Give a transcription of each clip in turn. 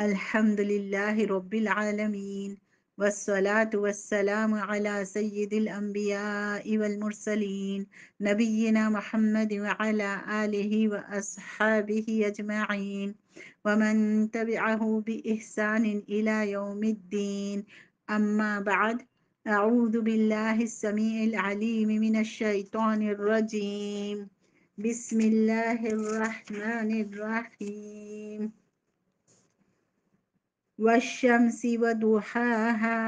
الحمد لله رب العالمين والصلاة والسلام على سيد الأنبياء والمرسلين نبينا محمد وعلى آله وأصحابه أجمعين ومن تبعه بإحسان إلى يوم الدين أما بعد أعوذ بالله السميع العليم من الشيطان الرجيم بسم الله الرحمن الرحيم والشمس وضحاها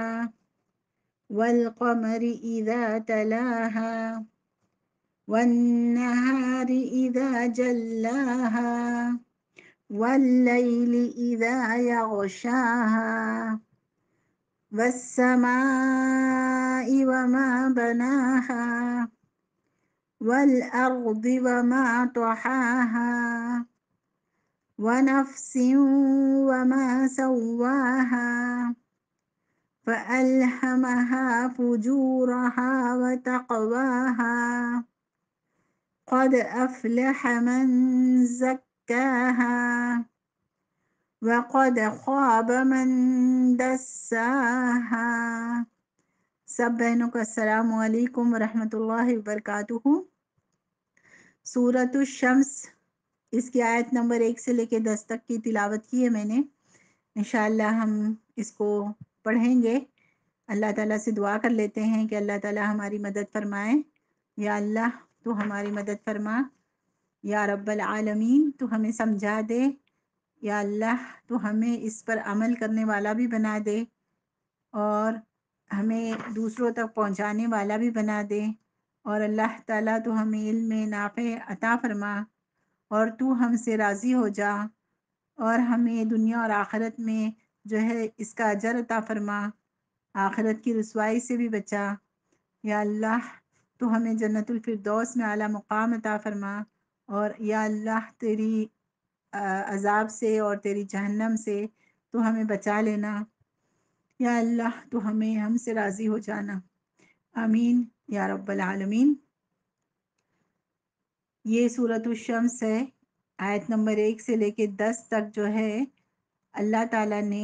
والقمر إذا تلاها والنهار إذا جلاها والليل إذا يغشاها والسماء وما بناها والأرض وما طحاها ونفس وما سواها فألهمها فجورها وتقواها قد أفلح من زكاها وقد خاب من دساها सब السلام عليكم ورحمة الله وبركاته سورة الشمس इसकी आयत नंबर एक से लेकर दस तक की तिलावत की है मैंने इन हम इसको पढ़ेंगे अल्लाह ताला से दुआ कर लेते हैं कि अल्लाह ताला हमारी मदद फरमाए या अल्लाह तो हमारी मदद फरमा या रब्बल आलमीन तो हमें समझा दे या अल्लाह तो हमें इस पर अमल करने वाला भी बना दे और हमें दूसरों तक पहुंचाने वाला भी बना दे और अल्लाह ताला तो हमें इल्म नाफे अता फरमा और तू हमसे राज़ी हो जा और हमें दुनिया और आखिरत में जो है इसका अजर अता फरमा आखिरत की रसवाई से भी बचा या अल्लाह तो हमें जन्नतफरदौस में आला मुकाम अता फरमा और या अल्लाह तेरी अजाब से और तेरी जहन्नम से तो हमें बचा लेना या अल्लाह तो हमें हमसे राज़ी हो जाना अमीन या रब्बल आलमीन ये सूरत शम्स है आयत नंबर एक से लेके दस तक जो है अल्लाह ताला ने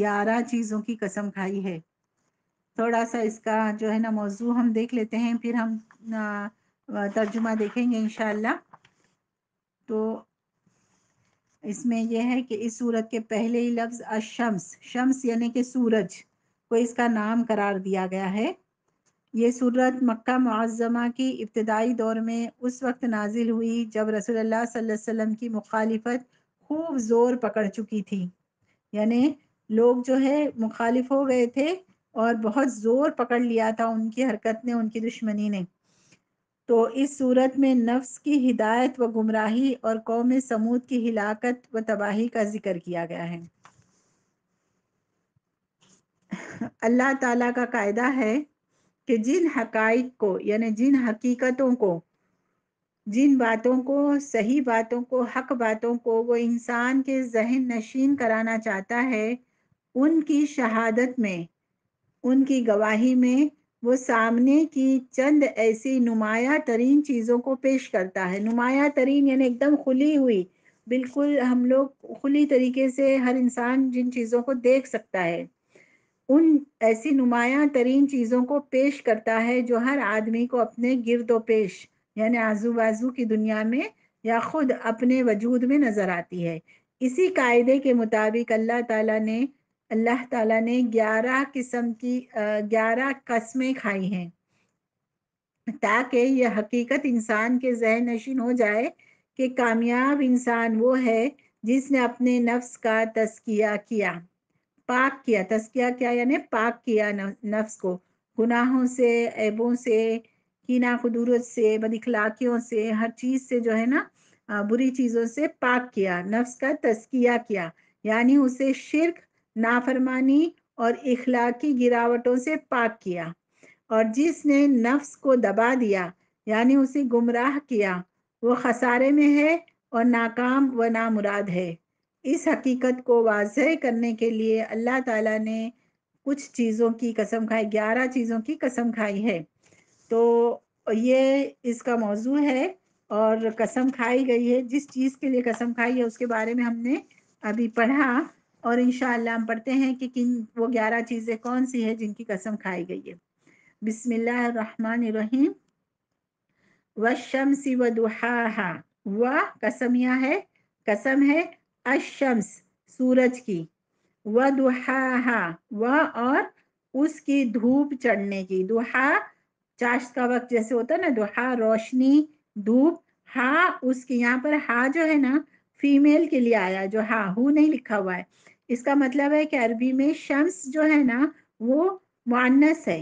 ग्यारह चीज़ों की कसम खाई है थोड़ा सा इसका जो है ना मौजू हम देख लेते हैं फिर हम तर्जुमा देखेंगे इन तो इसमें यह है कि इस सूरत के पहले ही लफ्ज़ अशम्स शम्स यानी कि सूरज को इसका नाम करार दिया गया है ये सूरत मक्का मुआज़मा की इब्तदाई दौर में उस वक्त नाजिल हुई जब रसोल्ला वसम की मुखालफत खूब ज़ोर पकड़ चुकी थी यानि लोग जो है मुखालिफ हो गए थे और बहुत ज़ोर पकड़ लिया था उनकी हरकत ने उनकी दुश्मनी ने तो इस सूरत में नफ्स की हिदायत व गुमराही और कौम समूद की हिलाकत व तबाही का जिक्र किया गया है अल्लाह ताला का कायदा है कि जिन हकाइक को यानी जिन हकीकतों को जिन बातों को सही बातों को हक बातों को वो इंसान के जहन नशीन कराना चाहता है उनकी शहादत में उनकी गवाही में वो सामने की चंद ऐसी नुमाया तरीन चीज़ों को पेश करता है नुमाया तरीन यानी एकदम खुली हुई बिल्कुल हम लोग खुली तरीके से हर इंसान जिन चीज़ों को देख सकता है उन ऐसी नुमाया तरीन चीज़ों को पेश करता है जो हर आदमी को अपने गिरद पेश यानी आजू बाजू की दुनिया में या खुद अपने वजूद में नज़र आती है इसी कायदे के मुताबिक अल्लाह ताला ने अल्लाह ताला ने 11 किस्म की ग्यारह कस्में खाई हैं ताकि यह हकीकत इंसान के जहन नशीन हो जाए कि कामयाब इंसान वो है जिसने अपने नफ्स का तस्किया किया पाक किया तस्किया क्या यानी पाक किया नफ्स को गुनाहों से ऐबों से कीना खदूरत से बदखलाकियों से हर चीज़ से जो है ना बुरी चीज़ों से पाक किया नफ्स का तस्किया किया यानी उसे शिरक नाफरमानी और इखलाकी गिरावटों से पाक किया और जिसने नफ्स को दबा दिया यानी उसे गुमराह किया वो खसारे में है और नाकाम व नामुराद है इस हकीकत को वाजह करने के लिए अल्लाह ताला ने कुछ चीज़ों की कसम खाई ग्यारह चीज़ों की कसम खाई है तो ये इसका मौजू है और कसम खाई गई है जिस चीज़ के लिए कसम खाई है उसके बारे में हमने अभी पढ़ा और इन हम पढ़ते हैं कि किन वो ग्यारह चीज़ें कौन सी है जिनकी कसम खाई गई है बिसमीम व शमसी व दुहा व कसमिया है कसम है अशम्स सूरज की व दुहा व और उसकी धूप चढ़ने की दुहा चाश का वक्त जैसे होता है ना दुहा रोशनी धूप हा उसकी यहाँ पर हा जो है ना फीमेल के लिए आया जो हा हू नहीं लिखा हुआ है इसका मतलब है कि अरबी में शम्स जो है ना वो मुआनस है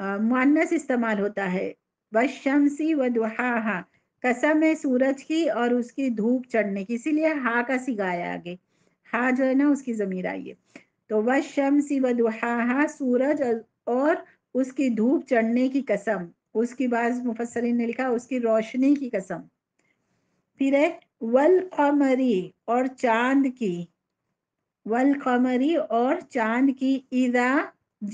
मुआनस इस्तेमाल होता है व शमसी व दुहा कसम है सूरज की और उसकी धूप चढ़ने की इसीलिए हा का सिगा आगे हा जो है ना उसकी जमीर आई है तो वह शमसी व दुहा सूरज और उसकी धूप चढ़ने की कसम उसकी बाज मुफसरी ने लिखा उसकी रोशनी की कसम फिर है वल कमरी और चांद की वल कमरी और चांद की इदा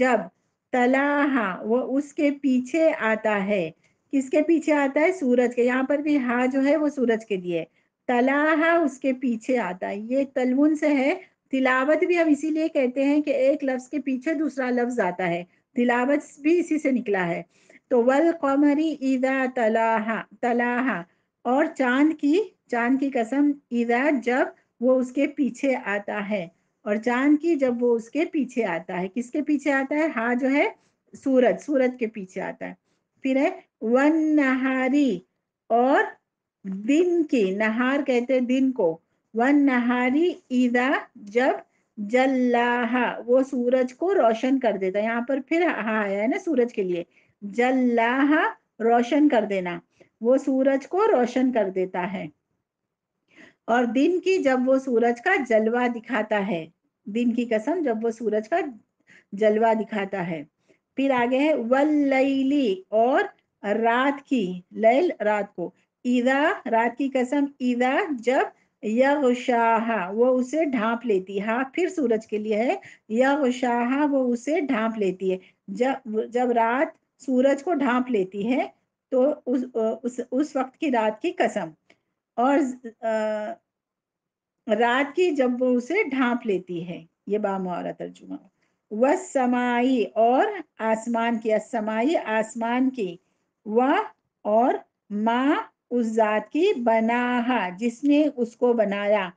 जब तलाहा वो उसके पीछे आता है किसके पीछे आता है सूरज के यहाँ पर भी हा जो है वो सूरज के लिए तलाहा उसके पीछे आता है ये तलवुन से है तिलावत भी हम इसीलिए कहते हैं कि एक लफ्ज के पीछे दूसरा लफ्ज आता है तिलावत भी इसी से निकला है तो वल कमरी ईदा तलाहा तलाहा और चांद की चांद की कसम ईदा जब वो उसके पीछे आता है और चांद की जब वो उसके पीछे आता है किसके पीछे आता है हा जो है सूरज सूरज के पीछे आता है फिर है वन नहारी और दिन की नहार कहते हैं दिन को वन नहारी ईदा जब जल्लाहा वो सूरज को रोशन कर देता यहाँ पर फिर हा आया है ना सूरज के लिए जल्लाहा रोशन कर देना वो सूरज को रोशन कर देता है और दिन की जब वो सूरज का जलवा दिखाता है दिन की कसम जब वो सूरज का जलवा दिखाता है फिर आगे है वल्लैली और रात की लैल रात को ईदा रात की कसम ईदा जब यगशाहा वो उसे ढांप लेती है हाँ फिर सूरज के लिए है यगशाहा वो उसे ढांप लेती है जब जब रात सूरज को ढांप लेती है तो उस उस उस वक्त की रात की कसम और रात की जब वो उसे ढांप लेती है ये बामौरा तर्जुमा वसमाई और आसमान की असमाई आसमान की व और माँ उस जात की बनाहा जिसने उसको बनाया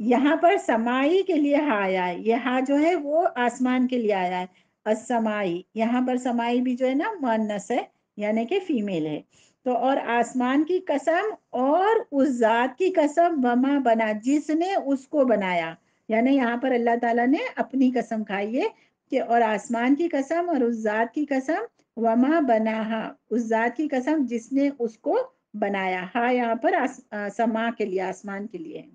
यहाँ पर समाई के लिए हा आया है ये हा जो है वो आसमान के लिए आया है असमाई यहाँ पर समाई भी जो है ना मानस है यानी कि फीमेल है तो और आसमान की कसम और उस जात की कसम बमा बना जिसने उसको बनाया यानी यहाँ पर अल्लाह ताला ने अपनी कसम खाई है कि और आसमान की कसम और उस जात की कसम वमा बनाहा उस जात की कसम जिसने उसको बनाया हा यहाँ पर आस, आ, समा के लिए आसमान के लिए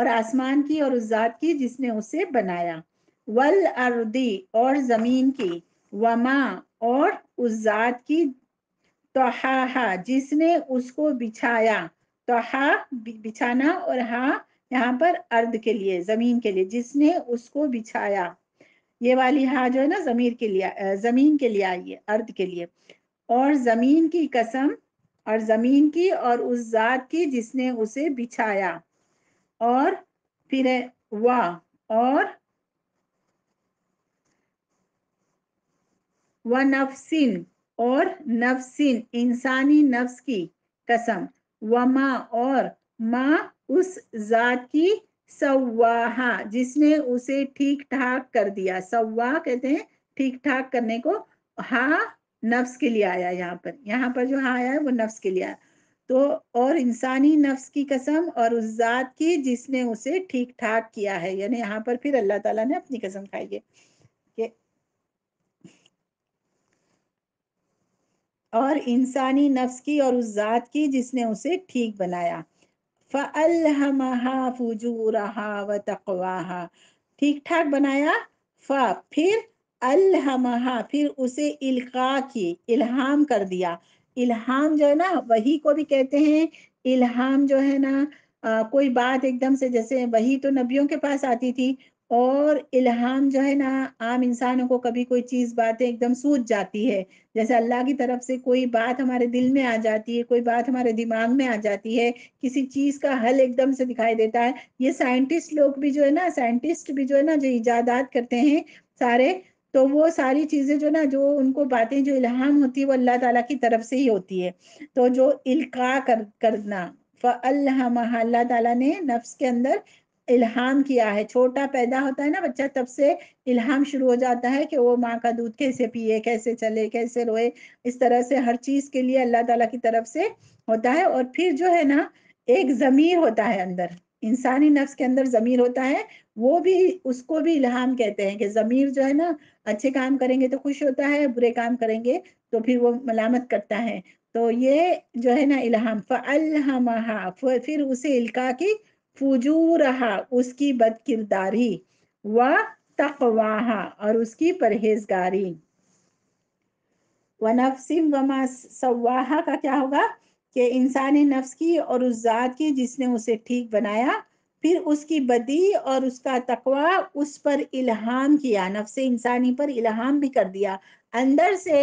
और आसमान की और उस जात की जिसने उसे बनाया वल अर्दी और जमीन की वमा और उस जात की तोहा जिसने उसको बिछाया तोहा बिछाना और हा यहाँ पर अर्ध के लिए जमीन के लिए जिसने उसको बिछाया ये वाली हा जो है ना जमीर के लिए जमीन के लिए आई है अर्ध के लिए और जमीन की कसम और जमीन की और उस जात की जिसने उसे बिछाया और फिर वाह और व नफसिन और नफसिन इंसानी नफ्स की कसम व माँ और माँ उस जात की सवाहा जिसने उसे ठीक ठाक कर दिया सवा कहते हैं ठीक ठाक करने को हा नफ्स के लिए आया यहाँ पर यहाँ पर जो हा आया है वो नफ्स के लिए आया तो और इंसानी नफ्स की कसम और उस जात की जिसने उसे ठीक ठाक किया है यानी यहाँ पर फिर अल्लाह ताला ने अपनी कसम खाई है और इंसानी नफ्स की और उस जात की जिसने उसे ठीक बनाया ठीक ठाक बनाया फ़ फिर अल्हमहा फिर उसे इल्का की इल्हाम कर दिया इल्हाम जो है ना वही को भी कहते हैं इल्हाम जो है ना आ, कोई बात एकदम से जैसे वही तो नबियों के पास आती थी और इल्हाम जो है ना आम इंसानों को कभी कोई चीज़ बातें एकदम सूझ जाती है जैसे अल्लाह की तरफ से कोई बात हमारे दिल में आ जाती है कोई बात हमारे दिमाग में आ जाती है किसी चीज़ का हल एकदम से दिखाई देता है ये साइंटिस्ट लोग भी जो है ना साइंटिस्ट भी जो है ना जो इजादात करते हैं सारे तो वो सारी चीज़ें जो ना जो उनको बातें जो इल्हाम होती है वो अल्लाह ताला की तरफ से ही होती है तो जो इल्का कर करना फ अल्लाह ताला ने नफ्स के अंदर इल्हाम किया है छोटा पैदा होता है ना बच्चा तब से इल्हाम शुरू हो जाता है कि वो माँ का दूध कैसे पिए कैसे चले कैसे रोए इस तरह से हर चीज़ के लिए अल्लाह ताला की तरफ से होता है और फिर जो है ना एक ज़मीर होता है अंदर इंसानी नफ्स के अंदर ज़मीर होता है वो भी उसको भी इल्हाम कहते हैं कि ज़मीर जो है ना अच्छे काम करेंगे तो खुश होता है बुरे काम करेंगे तो फिर वो मलामत करता है तो ये जो है ना इल्हाम फ़लहमहा फिर उसे इल्का की फजूरहा उसकी बदकिरदारी व तकवाहा और उसकी परहेजगारी वनफसिम वमा सवाहा का क्या होगा कि इंसानी नफ्स की और उस ज़ात की जिसने उसे ठीक बनाया फिर उसकी बदी और उसका तकवा उस पर इल्हाम किया नफ्स इंसानी पर इल्हाम भी कर दिया अंदर से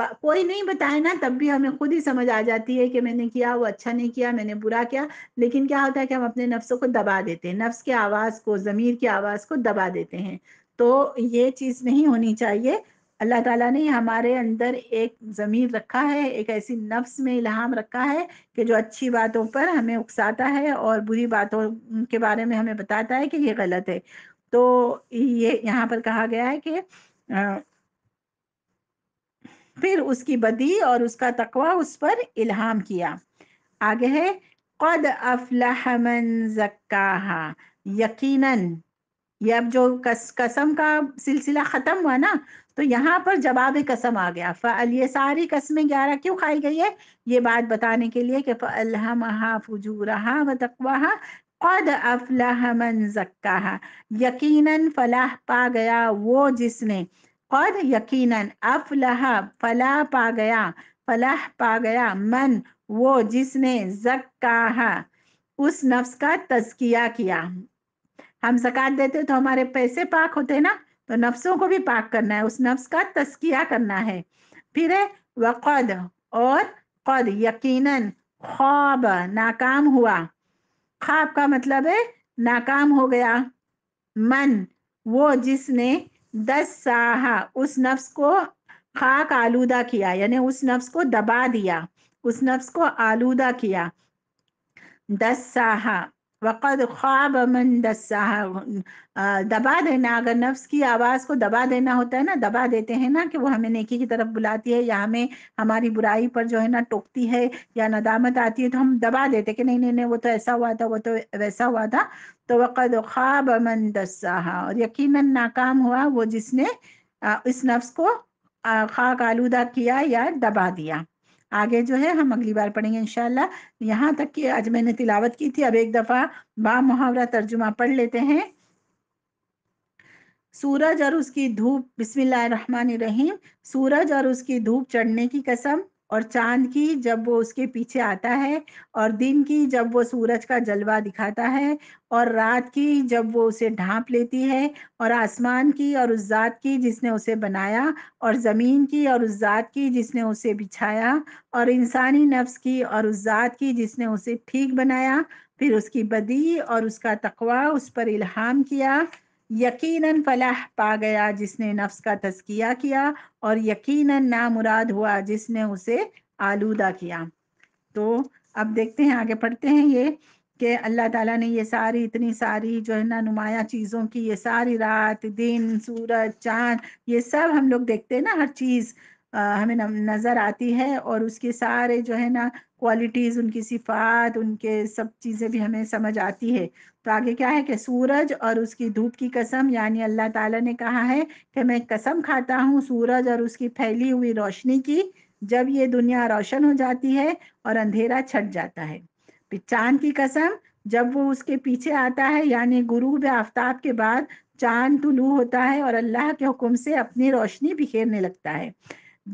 कोई नहीं बताए ना तब भी हमें खुद ही समझ आ जाती है कि मैंने किया वो अच्छा नहीं किया मैंने बुरा किया लेकिन क्या होता है कि हम अपने नफ्सों को दबा देते हैं नफ्स के आवाज़ को ज़मीर की आवाज़ को दबा देते हैं तो ये चीज़ नहीं होनी चाहिए अल्लाह ताला ने हमारे अंदर एक ज़मीर रखा है एक ऐसी नफ्स में इल्हाम रखा है कि जो अच्छी बातों पर हमें उकसाता है और बुरी बातों के बारे में हमें बताता है कि ये गलत है तो ये यहाँ पर कहा गया है कि फिर उसकी बदी और उसका तकवा उस पर इल्हाम किया आगे है कद अफलाहमन जक्का यकीनन ये अब जो कस, कसम का सिलसिला ख़त्म हुआ ना तो यहाँ पर जवाब कसम आ गया फ़ल ये सारी कसमें ग्यारह क्यों खाई गई है ये बात बताने के लिए कि फ़लहमहा व तकवा कद अफलाहमन जक्का यकीनन फलाह पा गया वो जिसने और यकीनन अफलह फलाह पा गया फलाह पा गया मन वो जिसने जक कहा उस नफ्स का तस्किया किया हम जक़ात देते तो हमारे पैसे पाक होते ना तो नफ्सों को भी पाक करना है उस नफ्स का तस्किया करना है फिर है वक़द और कद यकीनन ख्वाब नाकाम हुआ ख्वाब का मतलब है नाकाम हो गया मन वो जिसने दस साहा उस नफ्स को खाक आलूदा किया यानी उस नफ्स को दबा दिया उस नफ्स को आलूदा किया दस साहा वक़द ख्वाब मन दबा देना अगर नफ्स की आवाज़ को दबा देना होता है ना दबा देते हैं ना कि वो हमें नेकी की तरफ बुलाती है या हमें हमारी बुराई पर जो है ना टोकती है या नदामत आती है तो हम दबा देते कि नहीं नहीं नहीं वो तो ऐसा हुआ था वो तो वैसा हुआ था तो वक़द ख्वाब मन दस्सा और यकीन नाकाम हुआ वो जिसने इस नफ्स को खाक आलूदा किया या दबा दिया आगे जो है हम अगली बार पढ़ेंगे इनशाला यहाँ तक कि आज मैंने तिलावत की थी अब एक दफ़ा बा मुहावरा तर्जुमा पढ़ लेते हैं सूरज और उसकी धूप बिस्मिल्लाह रहीम सूरज और उसकी धूप चढ़ने की कसम और चांद की जब वो उसके पीछे आता है और दिन की जब वो सूरज का जलवा दिखाता है और रात की जब वो उसे ढांप लेती है और आसमान की और उस जात की जिसने उसे बनाया और ज़मीन की और उस जात की जिसने उसे बिछाया और इंसानी नफ्स की और उस जात की जिसने उसे ठीक बनाया फिर उसकी बदी और उसका तकवा उस पर इल्हाम किया यकीनन फलाह पा गया जिसने नफ्स का तस्किया किया और यकीनन मुराद हुआ जिसने उसे आलूदा किया तो अब देखते हैं आगे पढ़ते हैं ये कि अल्लाह ताला ने ये सारी इतनी सारी जो है ना नुमाया चीज़ों की ये सारी रात दिन सूरज चांद ये सब हम लोग देखते हैं ना हर चीज़ हमें नज़र आती है और उसके सारे जो है ना क्वालिटीज़ उनकी सिफात उनके सब चीज़ें भी हमें समझ आती है तो आगे क्या है कि सूरज और उसकी धूप की कसम यानी अल्लाह ताला ने कहा है कि मैं कसम खाता हूँ सूरज और उसकी फैली हुई रोशनी की जब ये दुनिया रोशन हो जाती है और अंधेरा छट जाता है चांद की कसम जब वो उसके पीछे आता है यानी गुरूब आफ्ताब के बाद चांद तुलू तो होता है और अल्लाह के हुक्म से अपनी रोशनी बिखेरने लगता है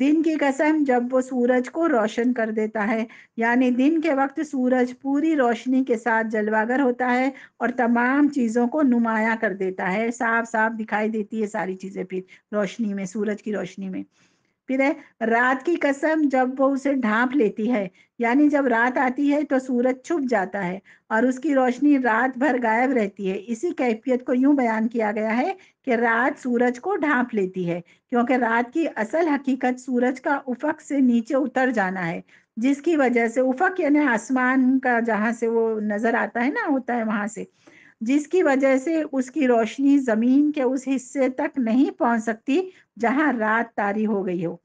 दिन की कसम जब वो सूरज को रोशन कर देता है यानी दिन के वक्त सूरज पूरी रोशनी के साथ जलवागर होता है और तमाम चीज़ों को नुमाया कर देता है साफ साफ दिखाई देती है सारी चीज़ें फिर रोशनी में सूरज की रोशनी में फिर है रात की कसम जब वो उसे ढांप लेती है यानी जब रात आती है तो सूरज छुप जाता है और उसकी रोशनी रात भर गायब रहती है इसी कैफियत को यूं बयान किया गया है कि रात सूरज को ढांप लेती है क्योंकि रात की असल हकीकत सूरज का उफक से नीचे उतर जाना है जिसकी वजह से उफक यानी आसमान का जहाँ से वो नजर आता है ना होता है वहां से जिसकी वजह से उसकी रोशनी जमीन के उस हिस्से तक नहीं पहुंच सकती जहां रात तारी हो गई हो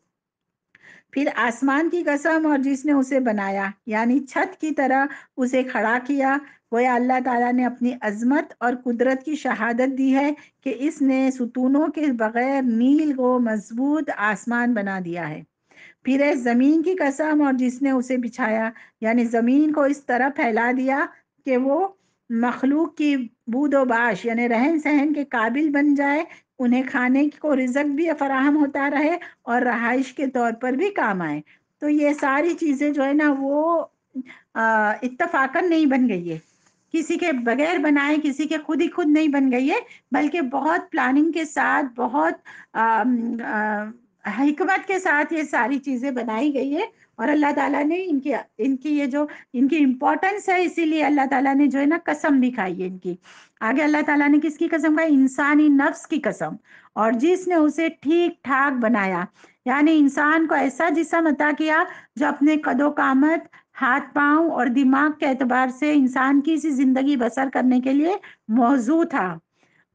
फिर आसमान की कसम और जिसने उसे बनाया यानी छत की तरह उसे खड़ा किया वो अल्लाह ताला ने अपनी अजमत और कुदरत की शहादत दी है कि इसने सुतूनों के बगैर नील को मजबूत आसमान बना दिया है फिर है ज़मीन की कसम और जिसने उसे बिछाया यानी ज़मीन को इस तरह फैला दिया कि वो मखलूक की बूदोबाश यानी रहन सहन के काबिल बन जाए उन्हें खाने को रिजक भी फराहम होता रहे और रहाइश के तौर पर भी काम आए तो ये सारी चीज़ें जो है ना वो इतफाकन नहीं बन गई है किसी के बगैर बनाए किसी के खुद ही खुद नहीं बन गई है बल्कि बहुत प्लानिंग के साथ बहुत आ, आ, हिकमत के साथ ये सारी चीज़ें बनाई गई है और अल्लाह ताला ने इनकी इनकी ये जो इनकी इम्पोर्टेंस है इसीलिए अल्लाह ताला ने जो है ना कसम भी खाई है इनकी आगे अल्लाह ताला ने किसकी कसम खाई इंसानी नफ्स की कसम और जिसने उसे ठीक ठाक बनाया यानी इंसान को ऐसा जिसम अता किया जो अपने कदो कामत हाथ पांव और दिमाग के एतबार से इंसान की इसी जिंदगी बसर करने के लिए मौजू था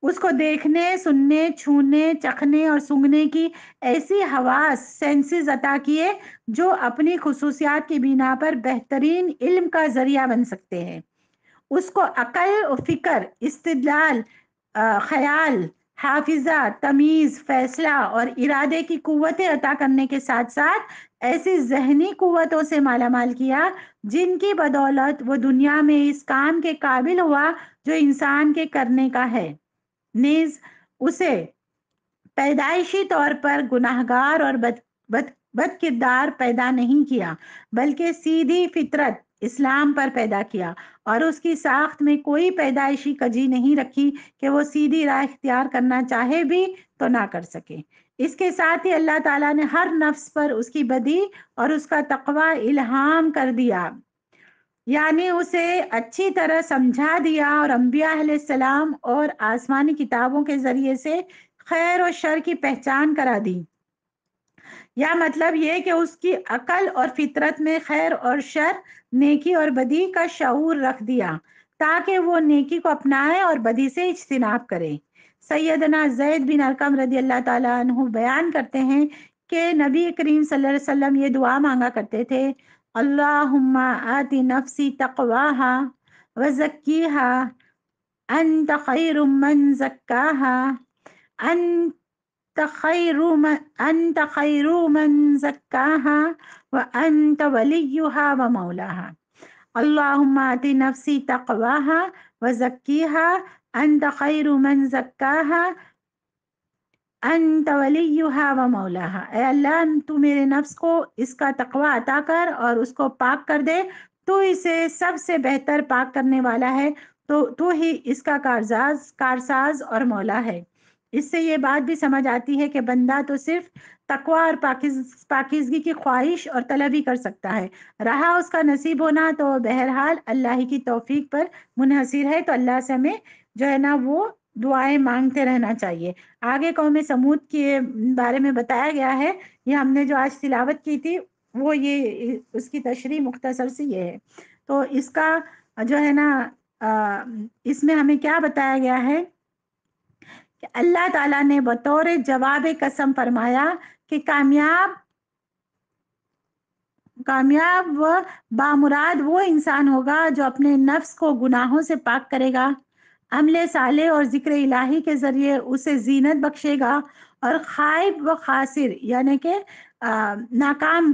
उसको देखने सुनने छूने चखने और सूंघने की ऐसी हवास सेंसेस अता किए जो अपनी खसूसियात की बिना पर बेहतरीन इल्म का जरिया बन सकते हैं उसको अकल और फिक्र इस्तलाल ख्याल हाफिजा तमीज़ फैसला और इरादे की कुतें अता करने के साथ साथ ऐसी जहनी कुतों से मालामाल किया जिनकी बदौलत वो दुनिया में इस काम के काबिल हुआ जो इंसान के करने का है नेज उसे पैदाइशी तौर पर गुनाहगार और बद बद बद किरदार पैदा नहीं किया बल्कि सीधी फितरत इस्लाम पर पैदा किया और उसकी साख्त में कोई पैदाइशी कजी नहीं रखी कि वो सीधी राय इख्तियार करना चाहे भी तो ना कर सके इसके साथ ही अल्लाह ताला ने हर नफ्स पर उसकी बदी और उसका तकवा इल्हाम कर दिया यानी उसे अच्छी तरह समझा दिया और अम्बिया और आसमानी किताबों के जरिए से खैर और शर की पहचान करा दी या मतलब ये कि उसकी अकल और फितरत में खैर और शर नेकी और बदी का शूर रख दिया ताकि वो नेकी को अपनाए और बदी से इजतनाब करे सैदना जैद बिन अरकम रदी अल्लाह तु बयान करते हैं कि नबी करीम सल्लल्लाहु अलैहि वसल्लम ये दुआ मांगा करते थे اللهم آت نفسي تقواها وزكيها أنت خير من زكاها أنت خير من أنت خير من زكاها وأنت وليها ومولاها اللهم آت نفسي تقواها وزكيها أنت خير من زكاها अन तवली व मौलाहा अल्लाह तू मेरे नफ्स को इसका तकवा अता कर और उसको पाक कर दे तू इसे सबसे बेहतर पाक करने वाला है तो तू ही इसका कारजाज कारसाज और मौला है इससे ये बात भी समझ आती है कि बंदा तो सिर्फ तकवा और पाकिज पाकिजगी की ख्वाहिश और तलब ही कर सकता है रहा उसका नसीब होना तो बहरहाल अल्लाह की तोफीक पर मुनहसर है तो अल्लाह से हमें जो है ना वो दुआएं मांगते रहना चाहिए आगे कौम समूद के बारे में बताया गया है ये हमने जो आज तिलावत की थी वो ये उसकी तशरी मुख्तसर से ये है तो इसका जो है ना इसमें हमें क्या बताया गया है कि अल्लाह ताला ने बतौर जवाब कसम फरमाया कि कामयाब कामयाब व बामुराद वो इंसान होगा जो अपने नफ्स को गुनाहों से पाक करेगा अमल साले और ज़िक्र इलाही के ज़रिए उसे जीनत बख्शेगा और खाइब व खासिर यानी आ, नाकाम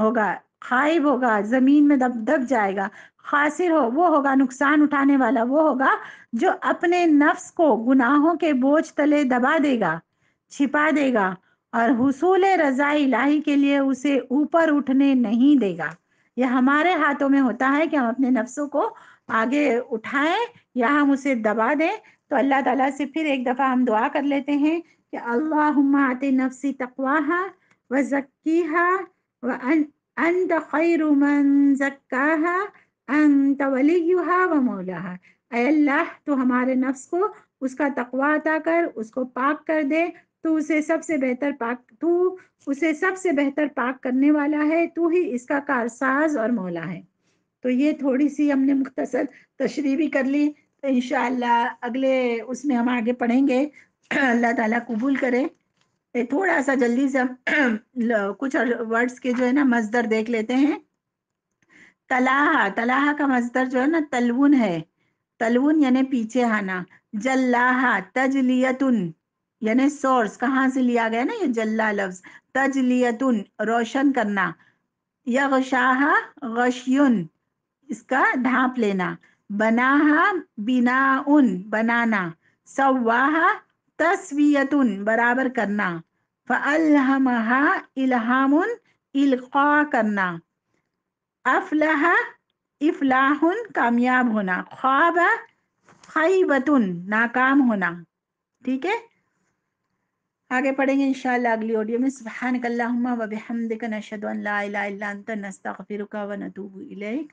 होगा खाइब होगा ज़मीन में दब दब जाएगा खासिर हो वो होगा नुकसान उठाने वाला वो होगा जो अपने नफ्स को गुनाहों के बोझ तले दबा देगा छिपा देगा और हसूल रज़ा इलाही के लिए उसे ऊपर उठने नहीं देगा यह हमारे हाथों में होता है कि हम अपने नफ्सों को आगे उठाएं या हम उसे दबा दें तो अल्लाह ताला से फिर एक दफ़ा हम दुआ कर लेते हैं कि अल्लाह आते नफसी तकवाहा व जक्कीहा व अंत अंत वलीहा व अल्लाह तो हमारे नफ्स को उसका तकवा अता कर उसको पाक कर दे तो उसे सबसे बेहतर पाक तू उसे सबसे बेहतर पाक करने वाला है तू ही इसका कारसाज और मौला है तो ये थोड़ी सी हमने मुख्तसर तशरी भी कर ली इन अगले उसमें हम आगे पढ़ेंगे अल्लाह ताला कबूल करें थोड़ा सा जल्दी से हम कुछ वर्ड्स के जो है ना मजदर देख लेते हैं तलाहा तलाहा का मजदर जो है ना तलवुन है तलवुन यानी पीछे आना जल्लाहा तजलियतुन यानी सोर्स कहाँ से लिया गया ना ये जल्ला लफ्ज तजलियतुन रोशन करना यगशाहा गशियुन इसका ढांप लेना बनाहा बिना उन बनाना सवाह तस्वीयतुन बराबर करना फ़अल्हमहा इल्हामुन इल्क़ा करना अफलह इफलाहुन कामयाब होना ख्वाब खैबतुन नाकाम होना ठीक है आगे पढ़ेंगे इंशाल्लाह अगली ऑडियो में सुबहानकल्लाहुम्मा व बिहमदिक नशहदु अन ला व नतूबु इलैक